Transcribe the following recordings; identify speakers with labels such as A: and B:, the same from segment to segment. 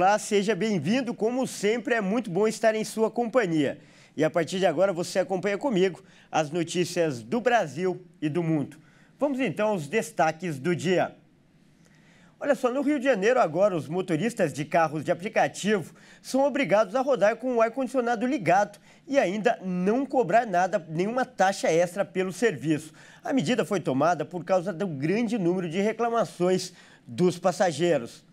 A: Olá, seja bem-vindo. Como sempre, é muito bom estar em sua companhia. E a partir de agora você acompanha comigo as notícias do Brasil e do mundo. Vamos então aos destaques do dia. Olha só, no Rio de Janeiro agora os motoristas de carros de aplicativo são obrigados a rodar com o ar-condicionado ligado e ainda não cobrar nada, nenhuma taxa extra pelo serviço. A medida foi tomada por causa do grande número de reclamações dos passageiros.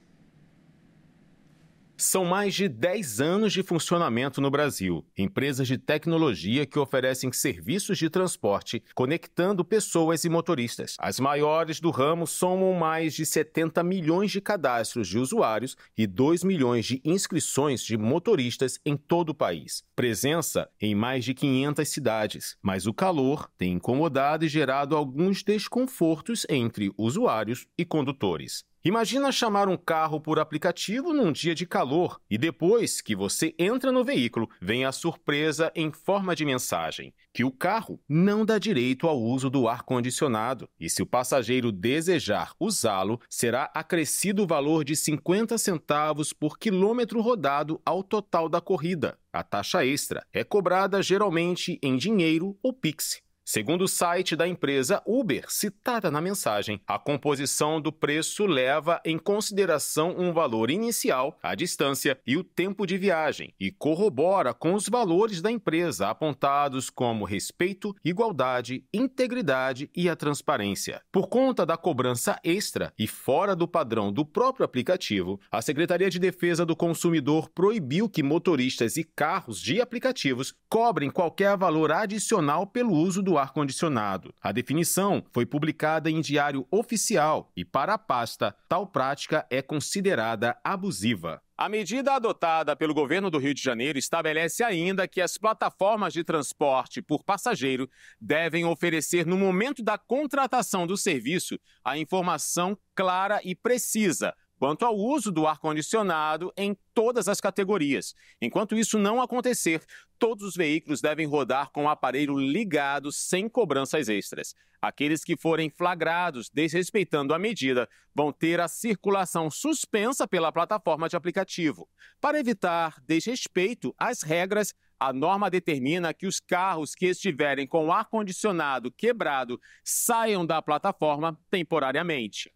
B: São mais de 10 anos de funcionamento no Brasil. Empresas de tecnologia que oferecem serviços de transporte, conectando pessoas e motoristas. As maiores do ramo somam mais de 70 milhões de cadastros de usuários e 2 milhões de inscrições de motoristas em todo o país. Presença em mais de 500 cidades. Mas o calor tem incomodado e gerado alguns desconfortos entre usuários e condutores. Imagina chamar um carro por aplicativo num dia de calor e depois que você entra no veículo, vem a surpresa em forma de mensagem que o carro não dá direito ao uso do ar condicionado e se o passageiro desejar usá-lo, será acrescido o valor de 50 centavos por quilômetro rodado ao total da corrida. A taxa extra é cobrada geralmente em dinheiro ou Pix. Segundo o site da empresa Uber, citada na mensagem, a composição do preço leva em consideração um valor inicial, a distância e o tempo de viagem e corrobora com os valores da empresa apontados como respeito, igualdade, integridade e a transparência. Por conta da cobrança extra e fora do padrão do próprio aplicativo, a Secretaria de Defesa do Consumidor proibiu que motoristas e carros de aplicativos cobrem qualquer valor adicional pelo uso do ar-condicionado. A definição foi publicada em diário oficial e, para a pasta, tal prática é considerada abusiva. A medida adotada pelo governo do Rio de Janeiro estabelece ainda que as plataformas de transporte por passageiro devem oferecer, no momento da contratação do serviço, a informação clara e precisa quanto ao uso do ar-condicionado em todas as categorias. Enquanto isso não acontecer, todos os veículos devem rodar com o aparelho ligado sem cobranças extras. Aqueles que forem flagrados desrespeitando a medida vão ter a circulação suspensa pela plataforma de aplicativo. Para evitar desrespeito às regras, a norma determina que os carros que estiverem com o ar-condicionado quebrado saiam da plataforma temporariamente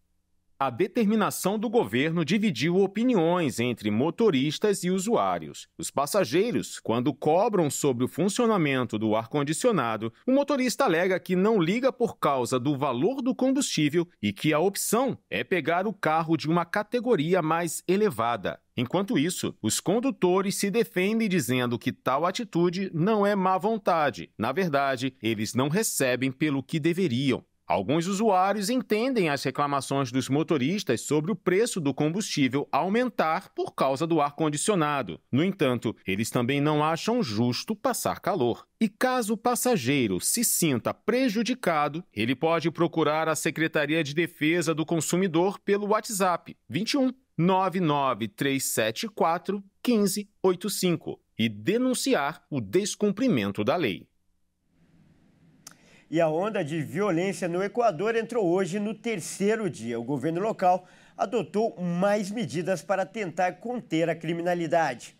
B: a determinação do governo dividiu opiniões entre motoristas e usuários. Os passageiros, quando cobram sobre o funcionamento do ar-condicionado, o motorista alega que não liga por causa do valor do combustível e que a opção é pegar o carro de uma categoria mais elevada. Enquanto isso, os condutores se defendem dizendo que tal atitude não é má vontade. Na verdade, eles não recebem pelo que deveriam. Alguns usuários entendem as reclamações dos motoristas sobre o preço do combustível aumentar por causa do ar-condicionado. No entanto, eles também não acham justo passar calor. E caso o passageiro se sinta prejudicado, ele pode procurar a Secretaria de Defesa do Consumidor pelo WhatsApp 21 99374 1585 e denunciar o descumprimento da lei.
A: E a onda de violência no Equador entrou hoje no terceiro dia. O governo local adotou mais medidas para tentar conter a criminalidade.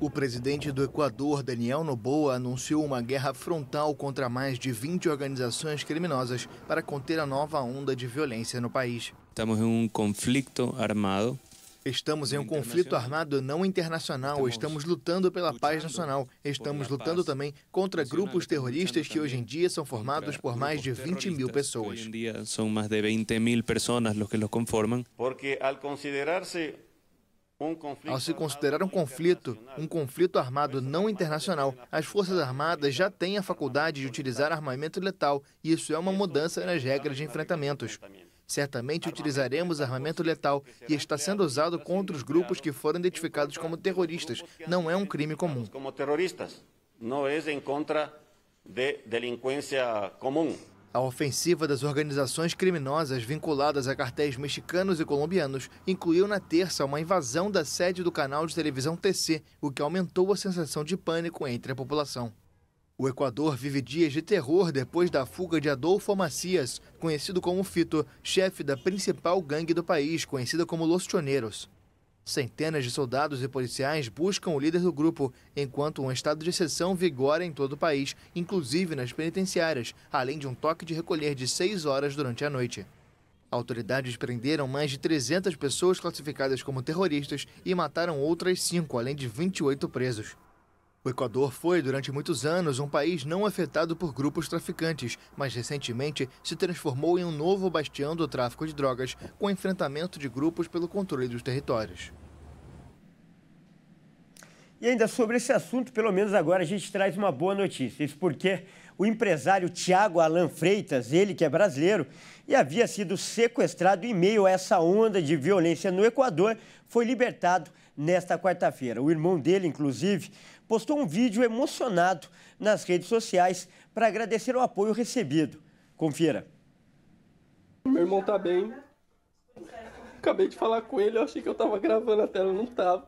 C: O presidente do Equador, Daniel Noboa, anunciou uma guerra frontal contra mais de 20 organizações criminosas para conter a nova onda de violência no país. Estamos em um conflito armado Estamos em um conflito armado não internacional, estamos lutando pela paz nacional, estamos lutando também contra grupos terroristas que hoje em dia são formados por mais de 20 mil pessoas. Hoje em dia são mais de 20 mil pessoas os que os
B: conformam. Porque ao considerar-se
C: ao se considerar um conflito, um conflito armado não internacional, as Forças é Armadas já têm a faculdade de utilizar armamento letal, e isso é uma mudança é nas regras de enfrentamentos. Certamente utilizaremos armamento letal e está sendo usado contra os grupos que foram identificados como terroristas. Não é um crime comum.
B: Como terroristas, não é em contra de delinquência comum.
C: A ofensiva das organizações criminosas vinculadas a cartéis mexicanos e colombianos incluiu na terça uma invasão da sede do canal de televisão TC, o que aumentou a sensação de pânico entre a população. O Equador vive dias de terror depois da fuga de Adolfo Macias, conhecido como Fito, chefe da principal gangue do país, conhecida como Los Choneiros. Centenas de soldados e policiais buscam o líder do grupo, enquanto um estado de exceção vigora em todo o país, inclusive nas penitenciárias, além de um toque de recolher de seis horas durante a noite. Autoridades prenderam mais de 300 pessoas classificadas como terroristas e mataram outras cinco, além de 28 presos. O Equador foi, durante muitos anos, um país não afetado por grupos traficantes, mas recentemente se transformou em um novo bastião do tráfico de drogas, com
A: enfrentamento de grupos pelo controle dos territórios. E ainda sobre esse assunto, pelo menos agora a gente traz uma boa notícia. Isso porque o empresário Tiago Alan Freitas, ele que é brasileiro e havia sido sequestrado em meio a essa onda de violência no Equador, foi libertado nesta quarta-feira. O irmão dele, inclusive, postou um vídeo emocionado nas redes sociais para agradecer o apoio recebido. Confira. Meu irmão tá bem.
D: Acabei de falar com ele, eu achei que eu tava gravando a tela, não tava.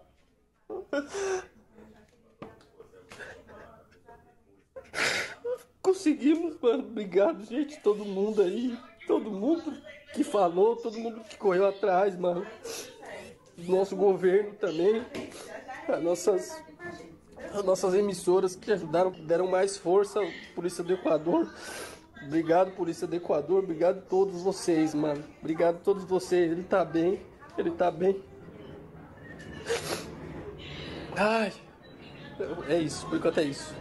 D: Conseguimos,
B: mano. Obrigado, gente, todo mundo aí. Todo mundo que falou, todo mundo que correu atrás, mano. Nosso governo também. As nossas nossas emissoras que ajudaram, deram mais força, Polícia do Equador. Obrigado, Polícia do Equador. Obrigado a todos vocês, mano. Obrigado a todos vocês. Ele tá bem. Ele tá bem. Ai. É isso. Por enquanto é isso.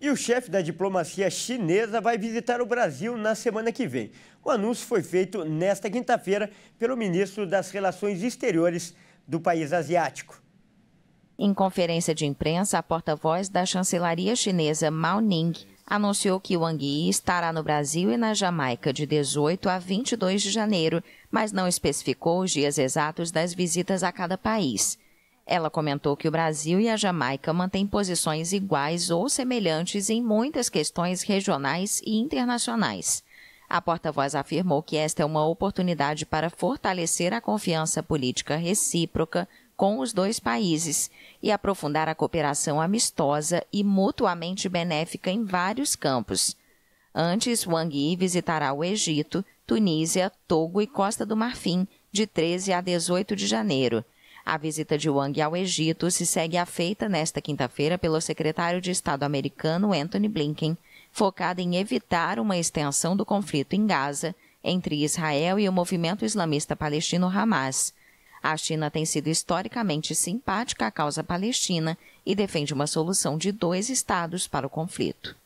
A: E o chefe da diplomacia chinesa vai visitar o Brasil na semana que vem. O anúncio foi feito nesta quinta-feira pelo ministro das Relações Exteriores do país
D: asiático. Em conferência de imprensa, a porta-voz da chancelaria chinesa Mao Ning anunciou que Wang Yi estará no Brasil e na Jamaica de 18 a 22 de janeiro, mas não especificou os dias exatos das visitas a cada país. Ela comentou que o Brasil e a Jamaica mantêm posições iguais ou semelhantes em muitas questões regionais e internacionais. A porta-voz afirmou que esta é uma oportunidade para fortalecer a confiança política recíproca com os dois países e aprofundar a cooperação amistosa e mutuamente benéfica em vários campos. Antes, Wang Yi visitará o Egito, Tunísia, Togo e Costa do Marfim, de 13 a 18 de janeiro. A visita de Wang ao Egito se segue à feita nesta quinta-feira pelo secretário de Estado americano Anthony Blinken, focada em evitar uma extensão do conflito em Gaza entre Israel e o movimento islamista palestino Hamas. A China tem sido historicamente simpática à causa palestina e defende uma solução de dois estados para o conflito.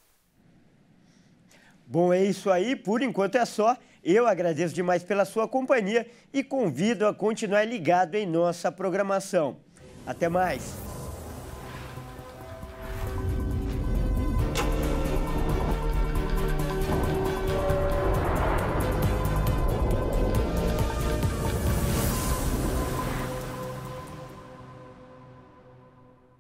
A: Bom, é isso aí. Por enquanto é só. Eu agradeço demais pela sua companhia e convido a continuar ligado em nossa programação. Até mais!